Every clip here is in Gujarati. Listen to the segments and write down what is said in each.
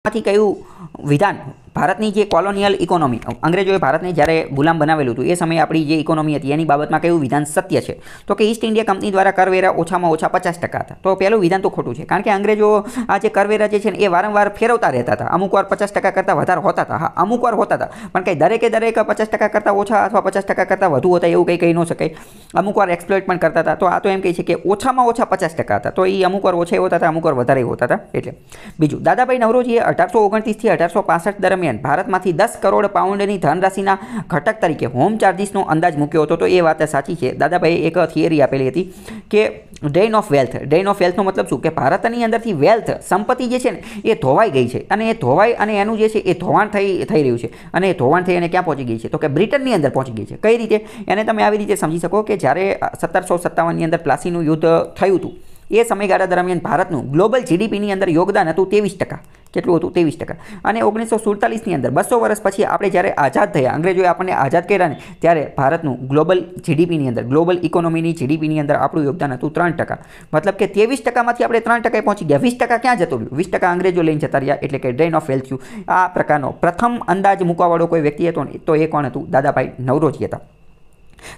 માંથી કહ્યું વિધાન ભારતની જે કોલોનિયલ ઇકોનોમી અંગ્રેજોએ ભારતને જ્યારે ગુલામ બનાવેલું હતું એ સમયે આપણી જે ઇકોનોમી હતી એની બાબતમાં કયું વિધાન સત્ય છે તો કે ઈસ્ટ ઇન્ડિયા કંપની દ્વારા કરવેરા ઓછામાં ઓછા પચાસ ટકા હતા તો પહેલું વિધાન તો ખોટું છે કારણ કે અંગ્રેજો આ જે કરવેરા જે છે ને એ વારંવાર ફેરવતા રહેતા હતા અમુક વાર પચાસ ટકા કરતાં વધારે હોતા હતા હા અમુક વાર હોતા હતા પણ કંઈ દરેકે દરેક પચાસ ટકા કરતાં ઓછા અથવા પચાસ ટકા કરતાં વધુ હતા એવું કંઈ કહી ન શકાય અમુક વાર એક્સપ્લોઇટ પણ કરતા હતા તો આ તો એમ કહે છે કે ઓછામાં ઓછા પચાસ ટકા હતા તો એ અમુક વાર ઓછા હોતા હતા અમુક વાર વધારે હોતા હતા એટલે બીજું દાદાભાઈ નવરોજીએ અઢારસો ઓગણત્રીસથી વર્ષથી અઢારસો પાસઠ દરમિયાન ભારતમાંથી દસ કરોડ પાઉન્ડની ધનરાશિના ઘટક તરીકે હોમ ચાર્જિસનો અંદાજ મૂક્યો હતો તો એ વાત સાચી છે દાદાભાઈએ એક થિયરી આપેલી હતી કે drain of wealth drain of વેલ્થનો મતલબ શું કે ભારતની અંદરથી વેલ્થ સંપત્તિ જે છે ને એ ધોવાઈ ગઈ છે અને એ ધોવાઈ અને એનું જે છે એ ધોવાણ થઈ થઈ રહ્યું છે અને એ ધોવાણ થઈ અને ક્યાં પહોંચી ગઈ છે તો કે બ્રિટનની અંદર પહોંચી ગઈ છે કઈ રીતે એને તમે આવી રીતે સમજી શકો કે જ્યારે સત્તરસો સત્તાવનની અંદર પ્લાસીનું યુદ્ધ થયું હતું એ સમયગાળા દરમિયાન ભારતનું ગ્લોબલ જીડીપીની અંદર યોગદાન હતું તેવીસ ટકા કેટલું હતું ત્રેવીસ ટકા અને ઓગણીસો સુડતાલીસની અંદર બસો વર્ષ પછી આપણે જ્યારે આઝાદ થયા અંગ્રેજોએ આપણને આઝાદ કર્યા ને ત્યારે ભારતનું ગ્લોબલ જીડીપીની અંદર ગ્લોબલ ઇકોનોમીની જીડીપીની અંદર આપણું યોગદાન હતું ત્રણ ટકા મતલબ કે ત્રેવીસ ટકામાંથી આપણે ત્રણ ટકાએ પહોંચી ગયા વીસ ટકા ક્યાં જતું રહ્યું વીસ ટકા અંગ્રેજો લઈને જતા રહ્યા એટલે કે ડ્રેન ઓફ વેલ્થ આ પ્રકારનો પ્રથમ અંદાજ મૂકવાવાળો કોઈ વ્યક્તિ હતો ને તો એ કોણ હતું દાદાભાઈ નવરોજી હતા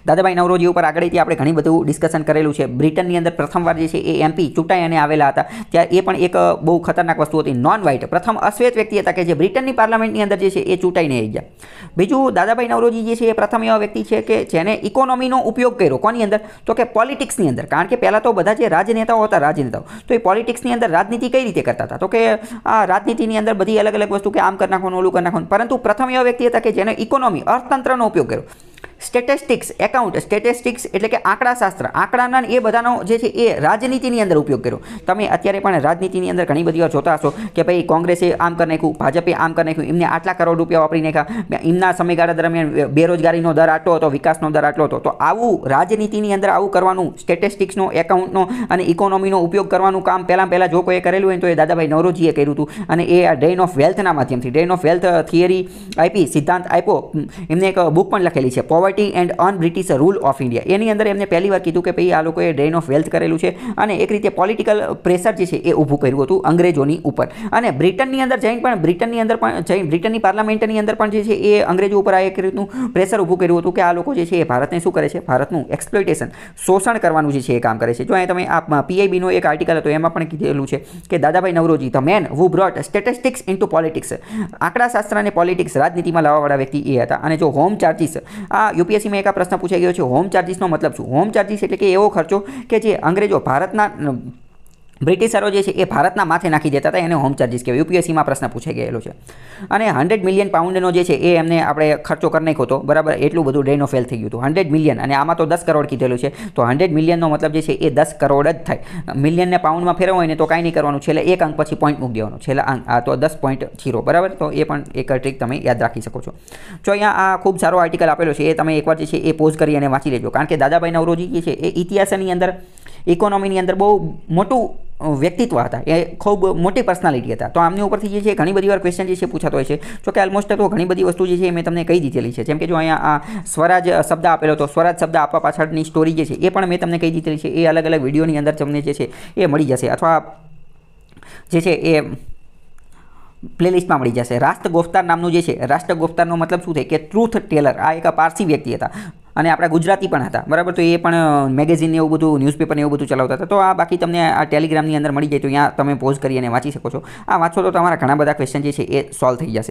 દાદાભાઈ નવરોજી ઉપર આગળથી આપણે ઘણી બધું ડિસ્કશન કરેલું છે બ્રિટનની અંદર પ્રથમવાર જે છે એ એમપી ચૂંટાઈ અને આવેલા હતા ત્યાં એ પણ એક બહુ ખતરનાક વસ્તુ હતી નોન વ્હાઇટ પ્રથમ અશ્વેત વ્યક્તિ હતા કે જે બ્રિટનની પાર્લામેન્ટની અંદર જે છે એ ચૂંટાઈને આવી ગયા બીજું દાદાભાઈ નવરોજી જે છે એ પ્રથમ એવા વ્યક્તિ છે કે જેને ઇકોનોમીનો ઉપયોગ કર્યો કોની અંદર તો કે પોલિટિક્સની અંદર કારણ કે પહેલાં તો બધા જે રાજનેતાઓ હતા રાજનેતાઓ તો એ પોલિટિક્સની અંદર રાજનીતિ કઈ રીતે કરતા હતા તો કે આ રાજનીતિની અંદર બધી અલગ અલગ વસ્તુ કે આમ કરી નાખવાનું ઓલું કરી નાખવાનું પરંતુ પ્રથમ એવા વ્યક્તિ હતા કે જેને ઇકોનોમી અર્થતંત્રનો ઉપયોગ કર્યો સ્ટેટિસ્ટિક્સ એકાઉન્ટ સ્ટેટિસ્ટિક્સ એટલે કે આંકડાશાસ્ત્ર આંકડાના એ બધાનો જે છે એ રાજનીતિની અંદર ઉપયોગ કર્યો તમે અત્યારે પણ રાજનીતિની અંદર ઘણી બધી વાર જોતા હશો કે ભાઈ કોંગ્રેસે આમ કરી નાખ્યું ભાજપે આમ કરી નાખ્યું એમને આટલા કરોડ રૂપિયા વાપરી નાખ્યા એમના સમયગાળા દરમિયાન બેરોજગારીનો દર આટલો હતો વિકાસનો દર આટલો હતો તો આવું રાજનીતિની અંદર આવું કરવાનું સ્ટેટિસ્ટિક્સનો એકાઉન્ટનો અને ઇકોનોમીનો ઉપયોગ કરવાનું કામ પહેલાં પહેલાં જો કોઈએ કરેલું હોય તો એ દાદાભાઈ નવરોજીએ કર્યું હતું અને એ આ ડ્રેન ઓફ વેલ્થના માધ્યમથી ડ્રેન ઓફ વેલ્થ થિયરી આપી સિદ્ધાંત આપ્યો એમને એક બુક પણ લખેલી છે poverty poverty and un British rule of India એની અંદર એમને પહેલી વાર કીધું કે ભાઈ આ લોકોએ ડ્રેન ઓફ વેલ્થ કરેલું છે અને એક રીતે પોલિટિકલ પ્રેશર જે છે એ ઊભું કર્યું હતું અંગ્રેજોની ઉપર અને બ્રિટનની અંદર જઈને પણ બ્રિટનની અંદર પણ જઈને બ્રિટનની પાર્લામેન્ટની અંદર પણ જે છે એ અંગ્રેજો ઉપર આ એક રીતનું પ્રેશર ઊભું કર્યું હતું કે આ લોકો જે છે એ ભારતને શું કરે છે ભારતનું એક્સપ્લોઇટેશન શોષણ કરવાનું જે છે એ કામ કરે છે જો અહીંયા તમે આ પીઆઈબીનો એક આર્ટિકલ હતો એમાં પણ કીધેલું છે કે Dadabhai Naoroji the man who brought statistics into politics આંકડાશાસ્ત્ર અને પોલિટિક્સ રાજનીતિમાં લાવવાવાળા વ્યક્તિ એ હતા અને જો હોમ ચાર્જિસ આ યુપીએસસીમાં એક પ્રશ્ન પૂછાઈ ગયો છે હોમ ચાર્જિસનો મતલબ શું હોમ ચાર્જિસ એટલે કે એવો ખર્ચો કે જે અંગ્રેજો ભારતના બ્રિટિશરો જે છે એ ભારતના માથે નાખી દેતા હતા એને હોમ ચાર્જિસ કહેવાય યુપીએસસીમાં પ્રશ્ન પૂછાઈ ગયેલો છે અને હંડ્રેડ મિલિયન પાઉન્ડનો જે છે એ એમને આપણે ખર્ચો કરી નાખ્યો હતો બરાબર એટલું બધું ડેનો ફેલ થઈ ગયું હતું હંડ્રેડ મિલિયન અને આમાં તો દસ કરોડ કીધેલું છે તો હંડ્રેડ મિલિયનનો મતલબ જે છે એ દસ કરોડ જ થાય મિલિયનને પાઉન્ડમાં ફેરવો હોય ને તો કાંઈ નહીં કરવાનું છેલ્લે એક અંક પછી પોઈન્ટ મૂકી દેવાનો છેલ્લા અંક આ તો દસ પોઈન્ટ જીરો બરાબર તો એ પણ એક ટ્રીક તમે યાદ રાખી શકો છો જો અહીંયા આ ખૂબ સારો આર્ટિકલ આપેલો છે એ તમે એકવાર જે છે એ પોઝ કરી અને વાંચી લેજો કારણ કે દાદાભાઈ નવરોજી જે છે એ ઇતિહાસની અંદર ઇકોનોમીની અંદર બહુ મોટું વ્યક્તિત્વ હતા એ ખૂબ મોટી પર્સનાલિટી હતા તો આમની ઉપરથી જે છે ઘણી બધી વાર ક્વેશ્ચન જે છે પૂછાતો હોય છે જો કે ઓલમોસ્ટ તો ઘણી બધી વસ્તુ જે છે મેં તમને કહી દીધેલી છે જેમ કે જો અહીંયા આ સ્વરાજ શબ્દ આપેલો હતો સ્વરાજ શબ્દ આપવા પાછળની સ્ટોરી જે છે એ પણ મેં તમને કહી દીધેલી છે એ અલગ અલગ વિડીયોની અંદર તમને જે છે એ મળી જશે અથવા જે છે એ પ્લેલિસ્ટમાં મળી જશે રાષ્ટ્ર ગોફતાર નામનું જે છે રાષ્ટ્ર ગોફતારનો મતલબ શું થાય કે ટ્રુથ ટેલર આ એક પારસી વ્યક્તિ હતા અને આપણા ગુજરાતી પણ હતા બરાબર તો એ પણ મેગેઝિન એવું બધું ન્યૂઝપેપર એવું બધું ચલાવતા હતા તો આ બાકી તમને આ ટેલિગ્રામની અંદર મળી જાય તો ત્યાં તમે પોઝ કરીને વાંચી શકો છો આ વાંચો તો તમારા ઘણા બધા ક્વેશ્ચન જે છે એ સોલ્વ થઈ જશે